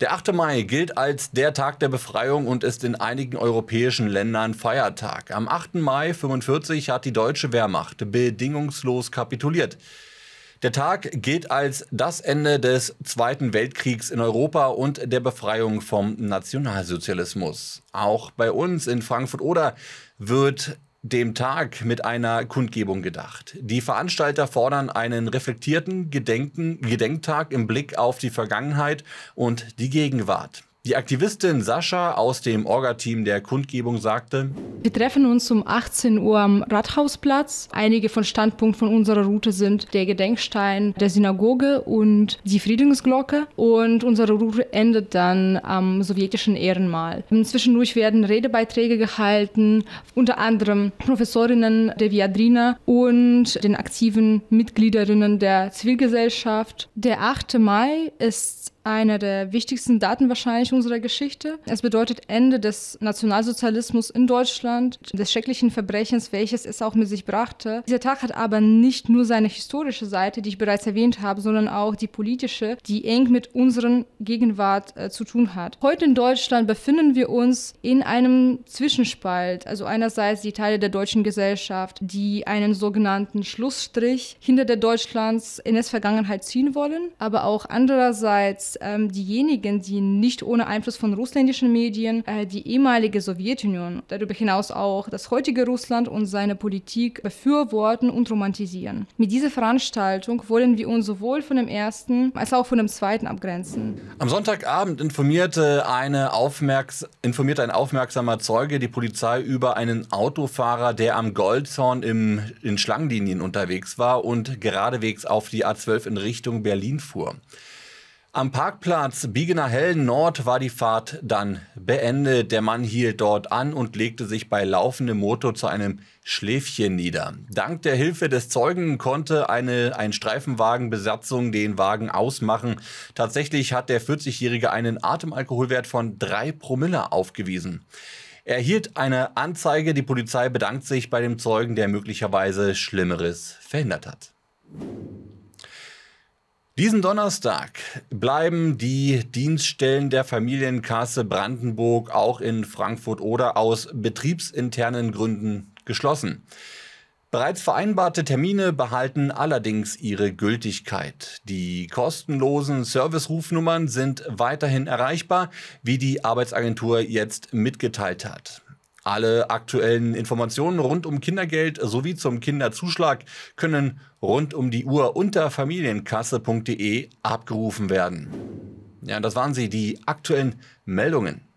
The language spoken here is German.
Der 8. Mai gilt als der Tag der Befreiung und ist in einigen europäischen Ländern Feiertag. Am 8. Mai 1945 hat die deutsche Wehrmacht bedingungslos kapituliert. Der Tag gilt als das Ende des Zweiten Weltkriegs in Europa und der Befreiung vom Nationalsozialismus. Auch bei uns in Frankfurt-Oder wird dem Tag mit einer Kundgebung gedacht. Die Veranstalter fordern einen reflektierten Gedenken, Gedenktag im Blick auf die Vergangenheit und die Gegenwart. Die Aktivistin Sascha aus dem Orga-Team der Kundgebung sagte, Wir treffen uns um 18 Uhr am Rathausplatz. Einige von Standpunkt von unserer Route sind der Gedenkstein der Synagoge und die Friedensglocke. Und unsere Route endet dann am sowjetischen Ehrenmal. Zwischendurch werden Redebeiträge gehalten, unter anderem Professorinnen der Viadrina und den aktiven Mitgliederinnen der Zivilgesellschaft. Der 8. Mai ist einer der wichtigsten Daten wahrscheinlich unserer Geschichte. Es bedeutet Ende des Nationalsozialismus in Deutschland, des schrecklichen Verbrechens, welches es auch mit sich brachte. Dieser Tag hat aber nicht nur seine historische Seite, die ich bereits erwähnt habe, sondern auch die politische, die eng mit unserer Gegenwart äh, zu tun hat. Heute in Deutschland befinden wir uns in einem Zwischenspalt, also einerseits die Teile der deutschen Gesellschaft, die einen sogenannten Schlussstrich hinter der Deutschlands NS-Vergangenheit ziehen wollen, aber auch andererseits ähm, diejenigen, die nicht ohne Einfluss von russländischen Medien äh, die ehemalige Sowjetunion, darüber hinaus auch das heutige Russland und seine Politik befürworten und romantisieren. Mit dieser Veranstaltung wollen wir uns sowohl von dem ersten als auch von dem zweiten abgrenzen. Am Sonntagabend informierte, eine Aufmerks informierte ein aufmerksamer Zeuge die Polizei über einen Autofahrer, der am Goldzorn im, in Schlangenlinien unterwegs war und geradewegs auf die A12 in Richtung Berlin fuhr. Am Parkplatz Biegener Hellen Nord war die Fahrt dann beendet. Der Mann hielt dort an und legte sich bei laufendem Motor zu einem Schläfchen nieder. Dank der Hilfe des Zeugen konnte eine ein Streifenwagenbesatzung den Wagen ausmachen. Tatsächlich hat der 40-Jährige einen Atemalkoholwert von 3 Promille aufgewiesen. Er hielt eine Anzeige. Die Polizei bedankt sich bei dem Zeugen, der möglicherweise Schlimmeres verhindert hat. Diesen Donnerstag bleiben die Dienststellen der Familienkasse Brandenburg auch in Frankfurt oder aus betriebsinternen Gründen geschlossen. Bereits vereinbarte Termine behalten allerdings ihre Gültigkeit. Die kostenlosen Servicerufnummern sind weiterhin erreichbar, wie die Arbeitsagentur jetzt mitgeteilt hat. Alle aktuellen Informationen rund um Kindergeld sowie zum Kinderzuschlag können rund um die Uhr unter familienkasse.de abgerufen werden. Ja, das waren sie, die aktuellen Meldungen.